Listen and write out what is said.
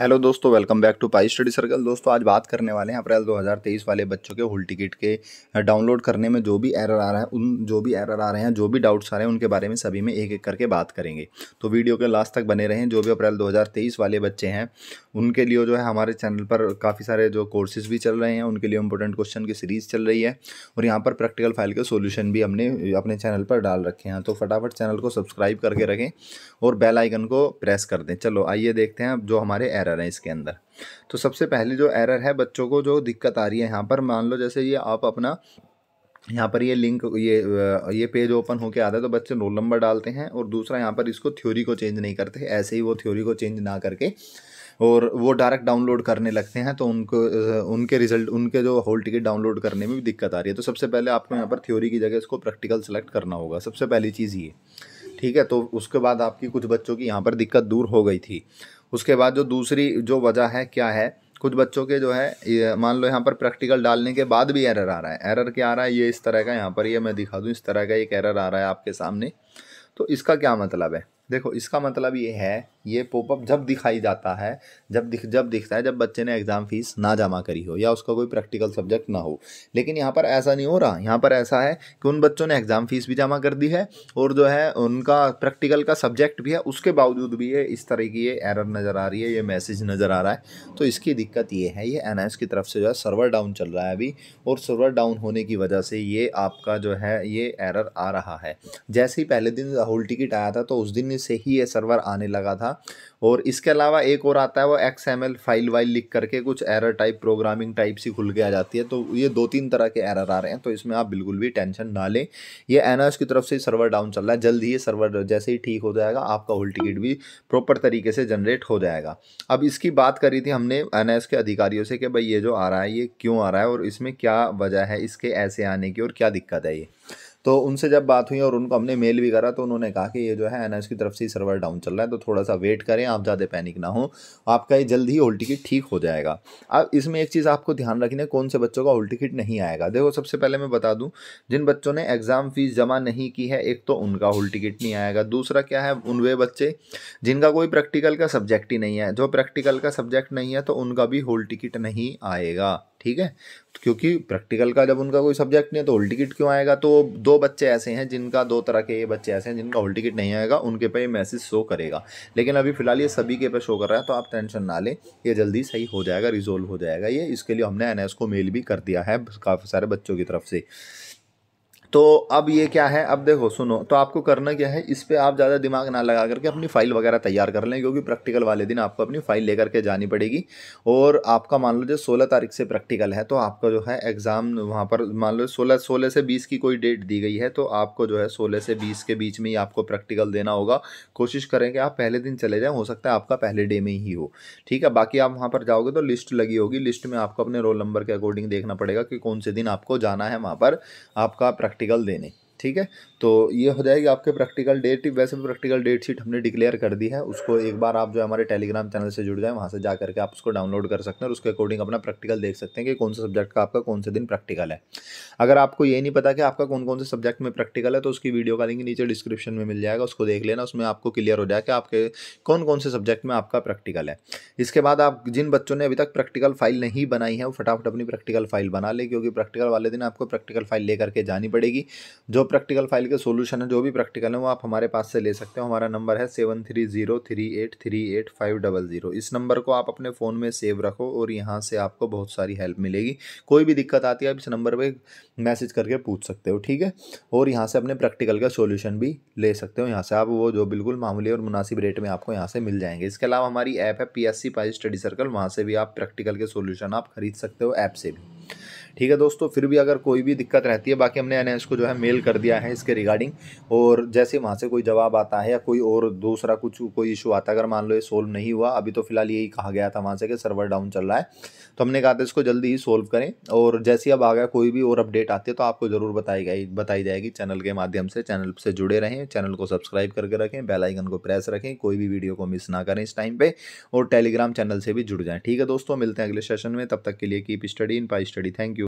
hello दोस्तों welcome back to pi study circle दोस्तों आज बात करने वाले हैं अप्रैल 2023 वाले बच्चों के होल टिकट के डाउनलोड करने में जो भी एरर आ रहा है उन जो भी एरर आ रहे हैं जो भी डाउट्स आ रहे हैं उनके बारे में सभी में एक एक करके बात करेंगे तो वीडियो के लास्ट तक बने रहें जो भी अप्रैल दो वाले बच्चे हैं उनके लिए जो है हमारे चैनल पर काफ़ी सारे जो कोर्सेज भी चल रहे हैं उनके लिए इंपॉर्टेंट क्वेश्चन की सीरीज़ चल रही है और यहाँ पर प्रैक्टिकल फाइल के सोल्यूशन भी हमने अपने चैनल पर डाल रखे हैं तो फटाफट चैनल को सब्सक्राइब करके रखें और बेलाइकन को प्रेस कर दें चलो आइए देखते हैं जो हमारे एरर हैं इसके अंदर तो सबसे पहले जो एरर है बच्चों को जो दिक्कत आ रही है यहाँ पर मान लो जैसे ये आप अपना यहाँ पर ये लिंक ये ये पेज ओपन होके आता है तो बच्चे रोल नंबर डालते हैं और दूसरा यहाँ पर इसको थ्योरी को चेंज नहीं करते ऐसे ही वो थ्योरी को चेंज ना करके और वो डायरेक्ट डाउनलोड करने लगते हैं तो उनको उनके रिजल्ट उनके जो होल टिकट डाउनलोड करने में भी दिक्कत आ रही है तो सबसे पहले आपको यहाँ पर थ्योरी की जगह इसको प्रैक्टिकल सेलेक्ट करना होगा सबसे पहली चीज़ ये ठीक है तो उसके बाद आपकी कुछ बच्चों की यहाँ पर दिक्कत दूर हो गई थी उसके बाद जो दूसरी जो वजह है क्या है कुछ बच्चों के जो है मान लो यहाँ पर प्रैक्टिकल डालने के बाद भी एरर आ रहा है एरर क्या आ रहा है ये इस तरह का यहाँ पर ये मैं दिखा दूँ इस तरह का एक एरर आ रहा है आपके सामने तो इसका क्या मतलब है देखो इसका मतलब ये है ये पॉपअप जब दिखाई जाता है जब दिख जब दिखता है जब बच्चे ने एग्ज़ाम फ़ीस ना जमा करी हो या उसका कोई प्रैक्टिकल सब्जेक्ट ना हो लेकिन यहाँ पर ऐसा नहीं हो रहा यहाँ पर ऐसा है कि उन बच्चों ने एग्ज़ाम फ़ीस भी जमा कर दी है और जो है उनका प्रैक्टिकल का सब्जेक्ट भी है उसके बावजूद भी ये इस तरह की ये एरर नज़र आ रही है ये मैसेज नज़र आ रहा है तो इसकी दिक्कत ये है ये एन की तरफ से जो है सर्वर डाउन चल रहा है अभी और सर्वर डाउन होने की वजह से ये आपका जो है ये एरर आ रहा है जैसे ही पहले दिन होल टिकट आया था तो उस दिन में से ही ये सर्वर आने लगा था और इसके अलावा एक और आता है वो X M L file while लिख करके कुछ एरर टाइप प्रोग्रामिंग टाइप सी खुल के आ जाती है तो ये दो तीन तरह के एरर आ रहे हैं तो इसमें आप बिल्कुल भी टेंशन ना लें ये एनर्स की तरफ से सर्वर डाउन चल रहा है जल्द ही ये सर्वर जैसे ही ठीक हो जाएगा आपका होल टिकट भी प्रॉपर तरीके से जनरेट हो जाएगा अब इसकी बात करी थी हमने एन के अधिकारियों से कि भाई ये जो आ रहा है ये क्यों आ रहा है और इसमें क्या वजह है इसके ऐसे आने की और क्या दिक्कत है ये तो उनसे जब बात हुई और उनको हमने मेल भी करा तो उन्होंने कहा कि ये जो है एन की तरफ से सर्वर डाउन चल रहा है तो थोड़ा सा वेट करें आप ज़्यादा पैनिक ना हो आपका ये जल्द ही होल टिकट ठीक हो जाएगा अब इसमें एक चीज़ आपको ध्यान रखनी है कौन से बच्चों का होल टिकट नहीं आएगा देखो सबसे पहले मैं बता दूँ जिन बच्चों ने एग्ज़ाम फ़ीस जमा नहीं की है एक तो उनका होल टिकट नहीं आएगा दूसरा क्या है उन वे बच्चे जिनका कोई प्रैक्टिकल का सब्जेक्ट ही नहीं है जो प्रैक्टिकल का सब्जेक्ट नहीं है तो उनका भी होल टिकट नहीं आएगा ठीक है क्योंकि प्रैक्टिकल का जब उनका कोई सब्जेक्ट नहीं है तो होल टिकट क्यों आएगा तो दो बच्चे ऐसे हैं जिनका दो तरह के ये बच्चे ऐसे हैं जिनका होल टिकट नहीं आएगा उनके पे ये मैसेज शो करेगा लेकिन अभी फिलहाल ये सभी के पे शो कर रहा है तो आप टेंशन ना लें ये जल्दी सही हो जाएगा रिजोल्व हो जाएगा ये इसके लिए हमने एन को मेल भी कर दिया है काफ़ी सारे बच्चों की तरफ से तो अब ये क्या है अब देखो सुनो तो आपको करना क्या है इस पर आप ज़्यादा दिमाग ना लगा करके अपनी फ़ाइल वगैरह तैयार कर लें क्योंकि प्रैक्टिकल वाले दिन आपको अपनी फ़ाइल लेकर के जानी पड़ेगी और आपका मान लो जो सोलह तारीख से प्रैक्टिकल है तो आपका जो है एग्ज़ाम वहाँ पर मान लो सोलह सोलह से बीस की कोई डेट दी गई है तो आपको जो है सोलह से बीस के बीच में ही आपको प्रैक्टिकल देना होगा कोशिश करें कि आप पहले दिन चले जाएँ हो सकता है आपका पहले डे में ही हो ठीक है बाकी आप वहाँ पर जाओगे तो लिस्ट लगी होगी लिस्ट में आपको अपने रोल नंबर के अकॉर्डिंग देखना पड़ेगा कि कौन से दिन आपको जाना है वहाँ पर आपका प्रैक्टिकल पिघल देने ठीक है तो ये हो जाएगी आपके प्रैक्टिकल डेट वैसे भी प्रैक्टिकल डेट शीट हमने डिक्लेयर कर दी है उसको एक बार आप जो हमारे टेलीग्राम चैनल से जुड़ जाए वहाँ से जा करके आप उसको डाउनलोड कर सकते हैं और उसके अकॉर्डिंग अपना प्रैक्टिकल देख सकते हैं कि कौन सा सब्जेक्ट का आपका कौन से दिन प्रैक्टिकल है अगर आपको ये नहीं पता कि आपका कौन कौन से सब्जेक्ट में प्रैक्टिकल है तो उसकी वीडियो का लिंक नीचे डिस्क्रिप्शन में मिल जाएगा उसको देख लेना उसमें आपको क्लियर हो जाए कि आपके कौन कौन से सब्जेक्ट में आपका प्रैक्टिकल है इसके बाद आप जिन बच्चों ने अभी तक प्रैक्टिकल फाइल नहीं बनाई है वो फटाफट अपनी प्रैक्टिकल फाइल बना लें क्योंकि प्रैक्टिकल वाले दिन आपको प्रैक्टिकल फाइल ले करके जानी पड़ेगी जो प्रैक्टिकल फाइल के सोल्यूशन है जो भी प्रैक्टिकल है वो आप हमारे पास से ले सकते हो हमारा नंबर है seven three zero three eight three eight five double zero इस नंबर को आप अपने फ़ोन में सेव रखो और यहाँ से आपको बहुत सारी हेल्प मिलेगी कोई भी दिक्कत आती है आप इस नंबर पर मैसेज करके पूछ सकते हो ठीक है और यहाँ से अपने प्रैक्टिकल का सोल्यूशन भी ले सकते हो यहाँ से आप वो जो बिल्कुल मामूली और मुनासिब रेट में आपको यहाँ से मिल जाएंगे इसके अलावा हमारी ऐप है P S C study circle वहाँ से भी आप प्रैक्टिकल के सोल्यूशन आप खरीद सकते हो ऐप से भी ठीक है दोस्तों फिर भी अगर कोई भी दिक्कत रहती है बाकी हमने एनएस को जो है मेल कर दिया है इसके रिगार्डिंग और जैसे वहाँ से कोई जवाब आता है या कोई और दूसरा कुछ कोई इशू आता है अगर मान लो ये सोल्व नहीं हुआ अभी तो फिलहाल यही कहा गया था वहाँ से कि सर्वर डाउन चल रहा है तो हमने कहा था इसको जल्दी ही सोल्व करें और जैसे अब आ गया कोई भी और अपडेट आती है तो आपको ज़रूर बताई गई बताई जाएगी चैनल के माध्यम से चैनल से जुड़े रहें चैनल को सब्सक्राइब करके रखें बेल आइकन को प्रेस रखें कोई भी वीडियो को मिस ना करें इस टाइम पे और टेलीग्राम चैनल से भी जुड़ जाएं ठीक है दोस्तों मिलते हैं अगले सेशन में तब तक के लिए keep study in pi study thank you